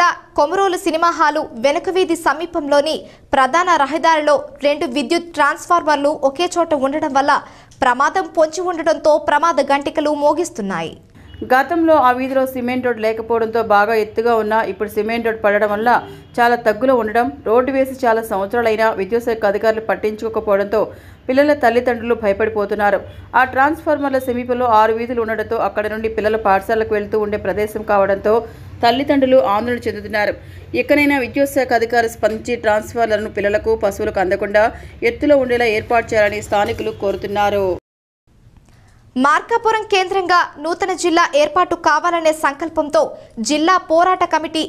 పట్ల Komarolu cinema hall వీధి సమీపంలోని ప్రధాన రహదారిలో రెండు విద్యుత్ ట్రాన్స్ఫార్మర్లు ఒకే చోట ఉండడం వల్ల ప్రమాదం పొంచి ఉండడంతో ప్రమాద గంటికలు మోగిస్తున్నాయి గతంలో ఆ వీధిలో సిమెంట్ రోడ్ లేకపోవడంతో బాగా ఎత్తుగా ఉన్న ఇప్పుడు సిమెంట్ రోడ్ పడడం వల్ల చాలా తగ్గులో ఉండడం రోడ్డు వేసి చాలా సంవత్సరాలైనా విద్యుత్ శాఖ అధికారులు పట్టించుకోకపోవడంతో పిల్లల తల్లిదండ్రులు భయపడిపోతున్నారు ఆ ట్రాన్స్ఫార్మర్ల సమీపంలో ఆరు వీధులు ఉండడంతో అక్కడ నుండి పిల్లల పాఠశాలకు వెళ్తూ ఉండే ప్రదేశం కావడంతో తల్లిదండ్రులు ఆందోళన చెందుతున్నారు ఎక్కడైనా విద్యుత్ శాఖ అధికారులు స్పందించి ట్రాన్స్ఫార్మర్లను పిల్లలకు పశువులకు అందకుండా ఎత్తులో ఉండేలా ఏర్పాటు చేయాలని స్థానికులు కోరుతున్నారు మార్కాపురం కేంద్రంగా నూతన జిల్లా ఏర్పాటు కావాలనే సంకల్పంతో జిల్లా పోరాట కమిటీ